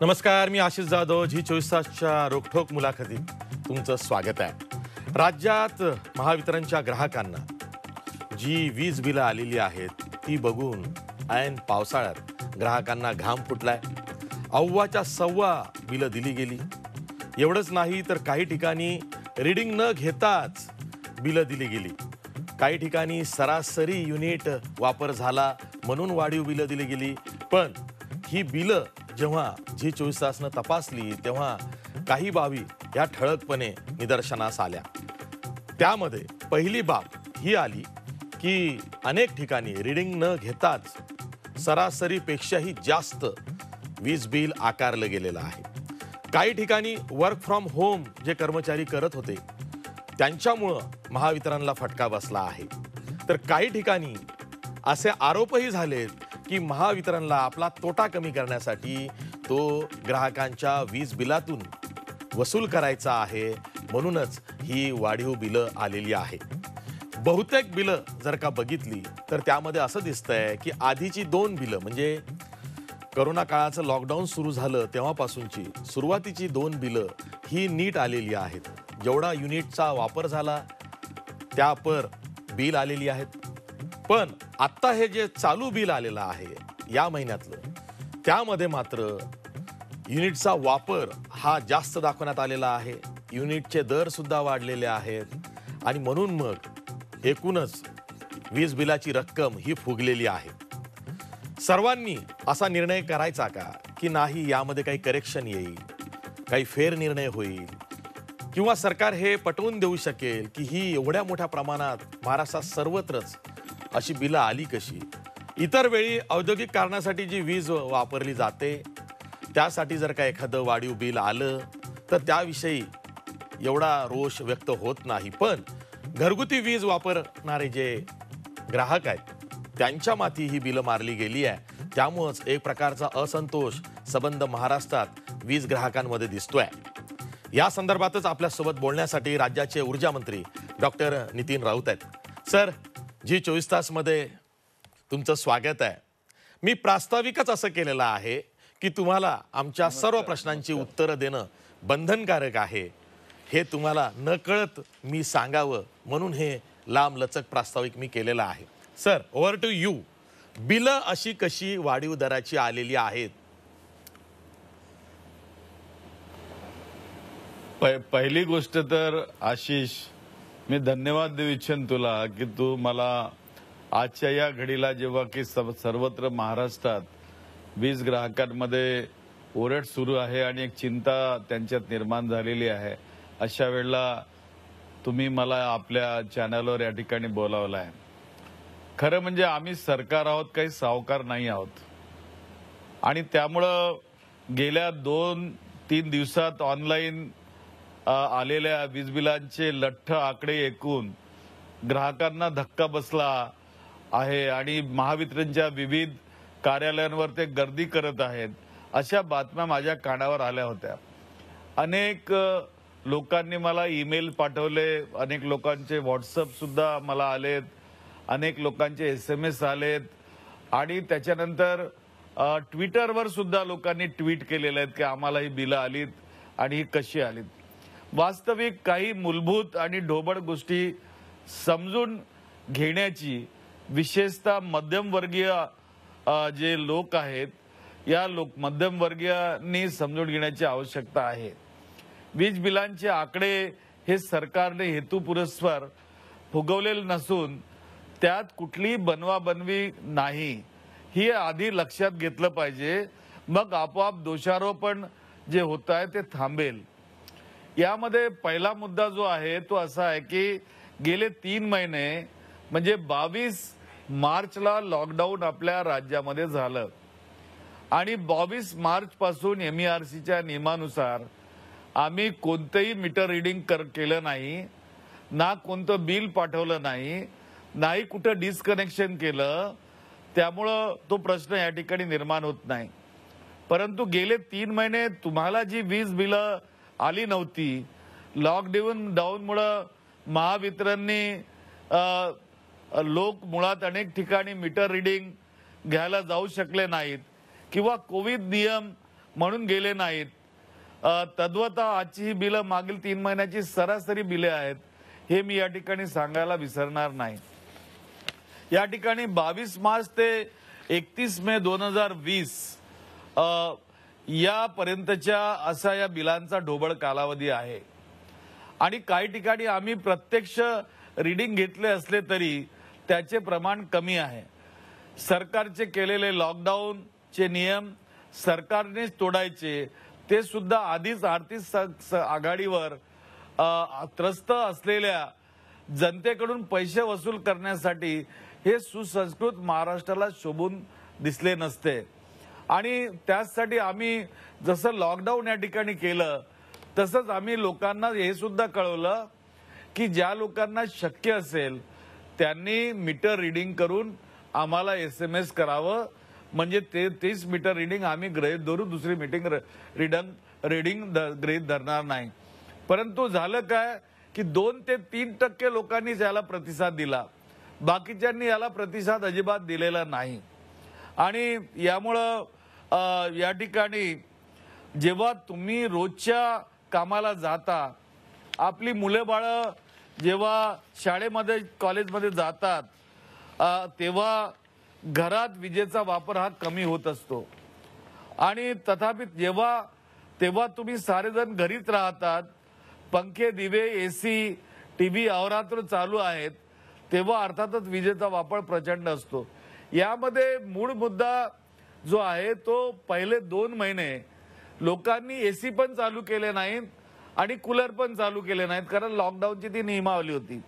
नमस्कार मी आशिष जाधव झी चोवीस तासच्या रोखोक मुलाखतीत तुमचं स्वागत आहे राज्यात महावितरणच्या ग्राहकांना जी वीज बिलं आलेली आहेत ती बघून ऐन पावसाळ्यात ग्राहकांना घाम फुटलाय अव्वाच्या सव्वा बिलं दिली गेली एवढंच नाही तर काही ठिकाणी रिडिंग न घेताच बिलं दिली गेली काही ठिकाणी सरासरी युनिट वापर झाला म्हणून वाढीव बिलं दिली गेली पण ही बिलं जेव्हा जी चोवीस तासनं तपासली तेव्हा काही बाबी या ठळकपणे निदर्शनास आल्या त्यामध्ये पहिली बाब ही आली की अनेक ठिकाणी रिडिंग न घेताच सरासरीपेक्षाही जास्त वीज बिल आकारलं गेलेलं आहे काही ठिकाणी वर्क फ्रॉम होम जे कर्मचारी करत होते त्यांच्यामुळं महावितरणला फटका बसला आहे तर काही ठिकाणी असे आरोपही झालेत की महावितरणला आपला तोटा कमी करण्यासाठी तो ग्राहकांच्या वीज बिलातून वसूल करायचा आहे म्हणूनच ही वाढीव बिलं आलेली आहे बहुतेक बिलं जर का बघितली तर त्यामध्ये असं दिसतंय की आधीची दोन बिलं म्हणजे करोना काळाचं लॉकडाऊन सुरू झालं तेव्हापासूनची सुरुवातीची दोन बिलं ही नीट आलेली आहेत जेवढा युनिटचा वापर झाला त्या पर बिल आलेली आहेत पण आत्ता हे जे चालू बिल आलेलं आहे या महिन्यातलं त्यामध्ये मात्र युनिटचा वापर हा जास्त दाखवण्यात आलेला आहे युनिटचे दरसुद्धा वाढलेले आहेत आणि म्हणून मग एकूणच वीज बिलाची रक्कम ही फुगलेली आहे सर्वांनी असा निर्णय करायचा का की नाही यामध्ये काही करेक्शन येईल काही फेरनिर्णय होईल किंवा सरकार हे पटवून देऊ शकेल की ही एवढ्या मोठ्या प्रमाणात महाराष्ट्रात सर्वत्रच अशी बिलं आली कशी इतर वेळी औद्योगिक कारणासाठी जी वीज वापरली जाते त्यासाठी जर का एखादं वाढीव बिल आलं तर त्याविषयी एवढा रोष व्यक्त होत नाही पण घरगुती वीज वापरणारे जे ग्राहक आहेत त्यांच्या माती ही बिलं मारली गेली आहे त्यामुळंच एक प्रकारचा असंतोष संबंध महाराष्ट्रात वीज ग्राहकांमध्ये दिसतोय या संदर्भातच आपल्यासोबत बोलण्यासाठी राज्याचे ऊर्जा मंत्री डॉक्टर नितीन राऊत आहेत सर जी चोवीस तासमध्ये तुमचं स्वागत आहे मी प्रास्ताविकच असं केलेलं आहे की तुम्हाला आमच्या सर्व प्रश्नांची उत्तरं देणं बंधनकारक आहे हे तुम्हाला न कळत मी सांगावं म्हणून हे लांब लचक प्रास्ताविक मी केलेलं आहे सर ओव्हर टू यू बिलं अशी कशी वाढीव दराची आलेली आहेत पहिली गोष्ट तर आशिष मी धन्यवाद देऊ इच्छेन तुला की तू मला आजच्या या घडीला जेव्हा की सर्वत्र महाराष्ट्रात वीज ग्राहकांमध्ये ओरड सुरू आहे आणि एक चिंता त्यांच्यात निर्माण झालेली आहे अशा वेळेला तुम्ही मला आपल्या चॅनलवर या ठिकाणी बोलावलं आहे खरं म्हणजे आम्ही सरकार आहोत काही सावकार नाही आहोत आणि त्यामुळं गेल्या दोन तीन दिवसात ऑनलाईन आलेल्या वीज बिलांचे लठ्ठ आकडे ऐकून ग्राहकांना धक्का बसला आहे आणि महावितरणच्या विविध कार्यालयांवर ते गर्दी करत आहेत अशा बातम्या माझ्या कानावर आल्या होत्या अनेक लोकांनी मला ईमेल पाठवले अनेक लोकांचे सुद्धा मला आलेत अनेक लोकांचे एस एम एस आलेत आणि त्याच्यानंतर ट्विटरवर सुद्धा लोकांनी ट्विट केलेले आहेत की आम्हाला ही बिलं आलीत आणि ही कशी आलीत वास्तविक काही मूलभूत आणि ढोबळ गोष्टी समजून घेण्याची विशेषतः मध्यमवर्गीय जे लोक आहेत या लोक मध्यमवर्गीयांनी समजून घेण्याची आवश्यकता आहे वीज बिलांचे आकडे हे सरकारने हेतुपुरस्पर फुगवलेले नसून त्यात कुठली बनवाबनवी नाही हे आधी लक्षात घेतलं पाहिजे मग आपोआप दोषारोपण जे होत आहे ते थांबेल यामध्ये पहिला मुद्दा जो आहे तो असा आहे की गेले तीन महिने म्हणजे बावीस मार्चला लॉकडाऊन आपल्या राज्यामध्ये झालं आणि बावीस मार्च पासून एम ई e आर सीच्या नियमानुसार आम्ही कोणतंही मीटर रिडिंग कर केलं नाही ना कोणतं बिल पाठवलं नाही नाही कुठं डिस्कनेक्शन केलं त्यामुळं तो प्रश्न या ठिकाणी निर्माण होत नाही परंतु गेले तीन महिने तुम्हाला जी वीज बिलं आली नव्हती लॉकडाऊन डाऊनमुळं महावितरणनी लोक मुळात अनेक ठिकाणी मीटर रिडिंग घ्यायला जाऊ शकले नाहीत किंवा कोविड नियम म्हणून गेले नाहीत तद्वता आजची ही बिलं मागील तीन महिन्याची सरासरी बिले आहेत हे मी या ठिकाणी सांगायला विसरणार नाही या ठिकाणी बावीस मार्च ते एकतीस मे दोन हजार वीस यापर्यंतच्या असा या बिलांचा ढोबळ कालावधी आहे आणि काही ठिकाणी आम्ही प्रत्यक्ष रिडिंग घेतले असले तरी त्याचे प्रमाण कमी आहे सरकारचे केलेले लॉकडाऊनचे नियम सरकारनेच तोडायचे ते सुद्धा आधीच आर्थिक आघाडीवर त्रस्त असलेल्या जनतेकडून पैसे वसूल करण्यासाठी हे सुसंस्कृत महाराष्ट्राला शोभून दिसले नसते आणि त्याचसाठी आम्ही जसं लॉकडाऊन या ठिकाणी केलं तसंच आम्ही लोकांना हे सुद्धा कळवलं की ज्या लोकांना शक्य असेल त्यांनी मीटर रिडिंग करून आम्हाला एस एम एस करावं म्हणजे ते तेच मीटर रिडिंग आम्ही ग्रहित धरू दुसरी मिटिंग रिडंग रिडिंग ग्रहित धरणार नाही परंतु झालं काय की दोन ते तीन टक्के लोकांनीच याला प्रतिसाद दिला बाकीच्यांनी याला प्रतिसाद अजिबात दिलेला नाही आणि यामुळं या ठिकाणी जेव्हा तुम्ही रोजच्या कामाला जाता आपली मुले बाळं जेव्हा शाळेमध्ये कॉलेजमध्ये जातात तेव्हा घरात विजेचा वापर हा कमी होत असतो आणि तथापि जेव्हा तेव्हा तुम्ही सारेजण घरीच राहतात पंखे दिवे ए सी टी व्ही अवरात्र चालू आहेत तेव्हा अर्थातच विजेचा वापर प्रचंड असतो यामध्ये मूळ मुद्दा जो आहे तो पहिले दोन महिने लोकांनी एसी पण चालू केले नाहीत आणि कूलर पण चालू केले नाहीत कारण लॉकडाऊनची ती नियमावली होती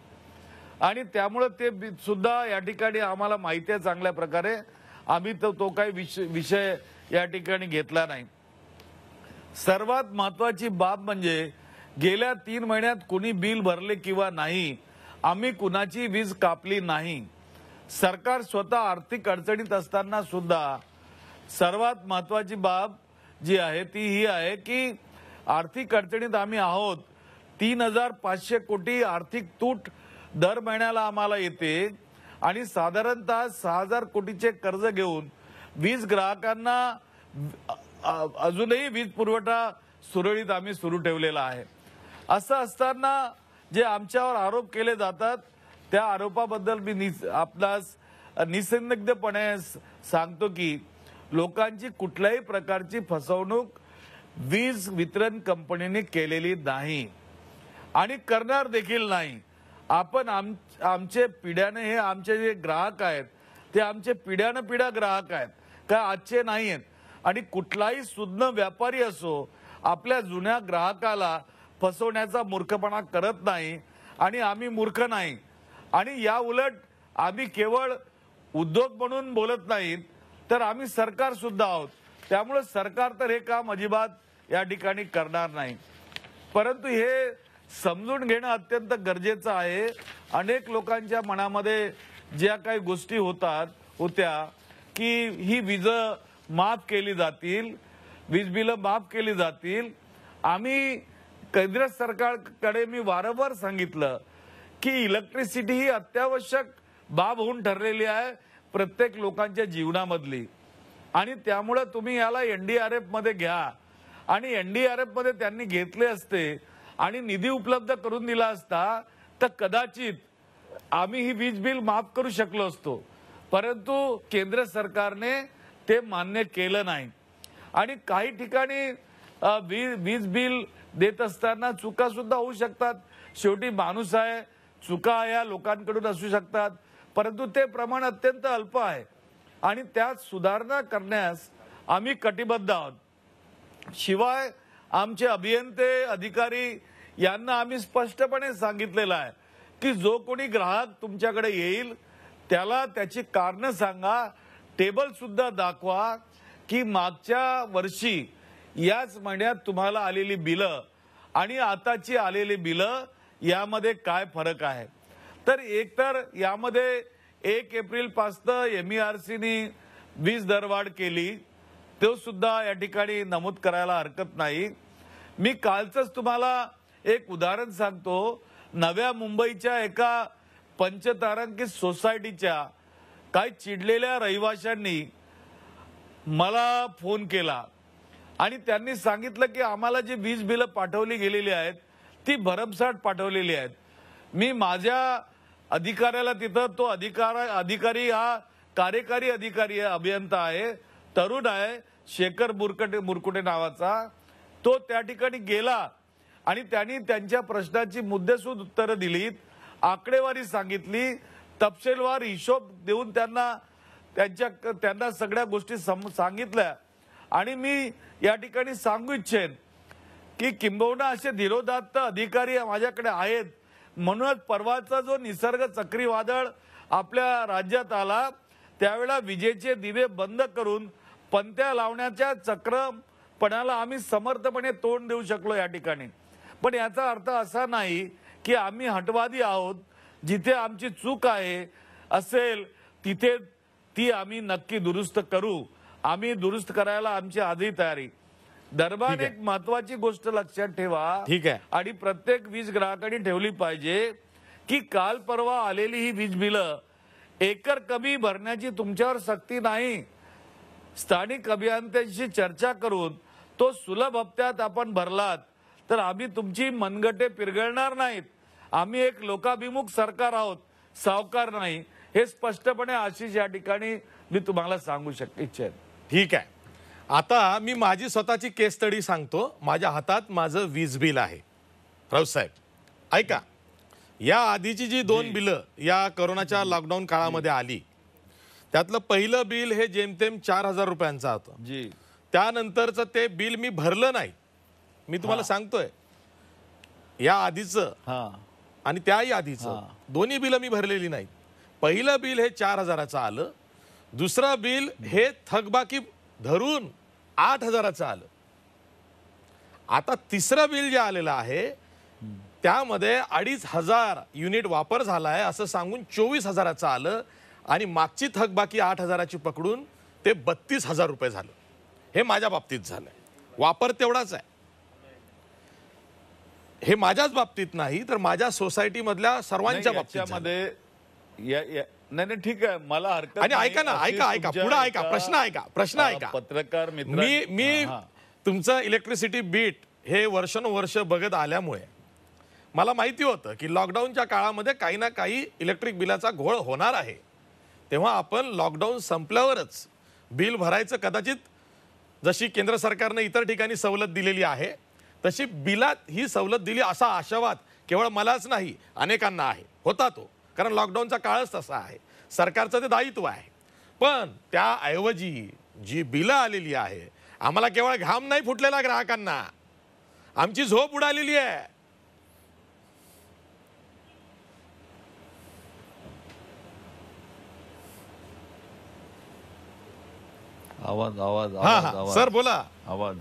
आणि त्यामुळं ते सुद्धा या ठिकाणी आम्हाला माहिती आहे चांगल्या प्रकारे आम्ही तो, तो काही विषय विषय या ठिकाणी घेतला नाही सर्वात महत्वाची बाब म्हणजे गेल्या तीन महिन्यात कुणी बिल भरले किंवा नाही आम्ही कुणाची वीज कापली नाही सरकार स्वतः आर्थिक अडचणीत असताना सुद्धा सर्वात महत्वाची बाब जी आहे ती ही आहे की आर्थिक अडचणीत आम्ही आहोत तीन हजार पाचशे कोटी आर्थिक तूट दर महिन्याला आम्हाला येते आणि साधारणतः सहा हजार कोटीचे कर्ज घेऊन वीज ग्राहकांना अजूनही वीज पुरवठा सुरळीत आम्ही सुरू ठेवलेला आहे असं असताना जे आमच्यावर आरोप केले जातात त्या आरोपाबद्दल मी आपणास निसंदिग्धपणे सांगतो की लोकांची कुठल्याही प्रकारची फसवणूक वीज वितरण कंपनीने केलेली नाही आणि करणार देखील नाही आपण आम आमचे पिढ्याने हे आमचे जे ग्राहक आहेत ते आमचे पिढ्यानं पिढ्या ग्राहक आहेत का आजचे नाही आहेत आणि कुठलाही सुज्ञ व्यापारी असो आपल्या जुन्या ग्राहकाला फसवण्याचा मूर्खपणा करत नाही आणि आम्ही मूर्ख नाही आणि या उलट आम्ही केवळ उद्योग म्हणून बोलत नाहीत तर आम्ही सरकार सुद्धा आहोत त्यामुळे सरकार तर हे काम अजिबात या ठिकाणी करणार नाही परंतु हे समजून घेणं अत्यंत गरजेचं आहे अनेक लोकांच्या मनामध्ये ज्या काही गोष्टी होतात होत्या की ही वीज माफ केली जातील वीज बिलं माफ केली जातील आम्ही केंद्र सरकारकडे मी वारंवार सांगितलं की इलेक्ट्रिसिटी ही अत्यावश्यक बाब होऊन ठरलेली आहे प्रत्येक लोकांच्या जीवनामधली आणि त्यामुळे तुम्ही याला एनडीआरएफ मध्ये घ्या आणि एनडीआरएफ मध्ये त्यांनी घेतले असते आणि निधी उपलब्ध करून दिला असता तर कदाचित आम्ही ही वीज बिल माफ करू शकलो असतो परंतु केंद्र सरकारने ते मान्य केलं नाही आणि काही ठिकाणी वीज वीज बिल देत असताना चुका सुद्धा होऊ शकतात शेवटी माणूस आहे चुका या लोकांकडून असू शकतात परंतु ते प्रमाण अत्यंत अल्प आहे आणि त्यात सुधारणा करण्यास आम्ही कटिबद्ध आहोत शिवाय आमचे अभियंते अधिकारी यांना आम्ही स्पष्टपणे सांगितलेलं आहे की जो कोणी ग्राहक तुमच्याकडे येईल त्याला त्याची कारणं सांगा टेबल सुद्धा दाखवा की मागच्या वर्षी याच महिन्यात तुम्हाला आलेली बिलं आणि आताची आलेली बिलं यामध्ये काय फरक आहे तर एकतर यामध्ये एक एप्रिल पासनं एम ई आर सीनी वीज दरवाढ केली तो सुद्धा या ठिकाणी नमूद करायला हरकत नाही मी कालचंच तुम्हाला एक उदाहरण सांगतो नव्या मुंबईच्या एका पंचतारांकित सोसायटीच्या काही चिडलेल्या रहिवाशांनी मला फोन केला आणि त्यांनी सांगितलं की आम्हाला जी वीज बिलं पाठवली गेलेली आहेत ती भरमसाठ पाठवलेली आहेत मी माझ्या अधिकाऱ्याला तिथं तो अधिकार अधिकारी हा कार्यकारी अधिकारी अभियंता आहे तरुण आहे शेखर मुरकटे मुरकुटे नावाचा तो त्या ठिकाणी गेला आणि त्यांनी त्यांच्या प्रश्नाची मुद्देसूद उत्तरं दिलीत आकडेवारी सांगितली तपशीलवार हिशोब देऊन त्यांना त्यांच्या त्यांना सगळ्या गोष्टी सांगितल्या आणि मी या ठिकाणी सांगू इच्छेन की किंबहुना असे धिरोधात अधिकारी माझ्याकडे आहेत म्हणूनच परवाचा जो निसर्ग चक्रीवादळ आपल्या राज्यात आला त्यावेळेला विजेचे दिवे बंद करून पंत्या लावण्याच्या चक्रपणाला आम्ही समर्थपणे तोंड देऊ शकलो या ठिकाणी पण याचा अर्थ असा नाही की आम्ही हटवादी आहोत जिथे आमची चूक आहे असेल तिथे ती आम्ही नक्की दुरुस्त करू आम्ही दुरुस्त करायला आमची आधी तयारी दरबार एक महत्वाची गोष्ट लक्षात ठेवा ठीक आहे आणि प्रत्येक वीज ग्राहकांनी ठेवली पाहिजे की काल परवा आलेली ही वीज बिल एकर कमी भरण्याची तुमच्यावर सक्ती नाही स्थानिक अभियंत्यांशी चर्चा करून तो सुलभ हप्त्यात आपण भरलात तर आम्ही तुमची मनगटे पिरगळणार नाहीत आम्ही एक लोकाभिमुख सरकार आहोत सावकार नाही हे स्पष्टपणे आशिष या ठिकाणी मी तुम्हाला सांगू शक ठीक आहे आता मी माझी स्वतःची केस स्टडी सांगतो माझ्या हातात माझं वीज बिल आहे साहेब ऐका या आधीची जी दोन बिलं या करोनाच्या लॉकडाऊन काळामध्ये आली त्यातलं पहिलं बिल हे जेमतेम चार हजार रुपयांचं होतं जी त्यानंतरचं ते बिल मी भरलं नाही मी तुम्हाला सांगतोय या आधीचं आणि त्याही आधीचं दोन्ही बिलं मी भरलेली नाही पहिलं बिल हे चार हजाराचं आलं दुसरं बिल हे थकबाकी धरून आठ हजाराचं आलं आता तिसरं बिल जे आलेलं आहे त्यामध्ये अडीच हजार युनिट वापर झाला आहे असं सांगून चोवीस हजाराचं आलं आणि मागची थकबाकी आठ हजाराची पकडून ते बत्तीस हजार रुपये झालं हे माझ्या बाबतीत झालं वापर तेवढाच आहे हे माझ्याच बाबतीत नाही तर माझ्या सोसायटीमधल्या सर्वांच्या बाबतीमध्ये नाही नाही ठीक आहे मला हरकत आणि ऐका ना ऐका ऐका पुढे ऐका प्रश्न ऐका प्रश्न ऐका पत्रकार मी मी तुमचं इलेक्ट्रिसिटी बीट हे वर्षानुवर्ष बघत आल्यामुळे मला माहिती होतं की लॉकडाऊनच्या काळामध्ये काही ना काही इलेक्ट्रिक बिलाचा घोळ होणार आहे तेव्हा आपण लॉकडाऊन संपल्यावरच बिल भरायचं कदाचित जशी केंद्र सरकारने इतर ठिकाणी सवलत दिलेली आहे तशी बिलात ही सवलत दिली असा आशावाद केवळ मलाच नाही अनेकांना आहे होता तो कारण लॉकडाऊनचा काळच तसा आहे सरकारचं ते दायित्व आहे पण त्याऐवजी जी बिलं आलेली आहे आम्हाला केवळ घाम नाही फुटलेला ग्राहकांना आमची झोप उडालेली आहे आवाज आवाज आवाज सर बोला आवाज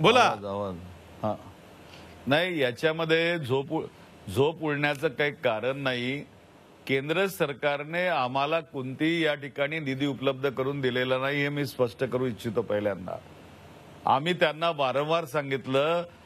बोला आवाज हा नाही याच्यामध्ये झोप झोप उडण्याचं काही कारण नाही केंद्र सरकारने आम्हाला कोणतीही या ठिकाणी निधी उपलब्ध करून दिलेला नाही हे मी स्पष्ट करू इच्छितो पहिल्यांदा आम्ही त्यांना वारंवार सांगितलं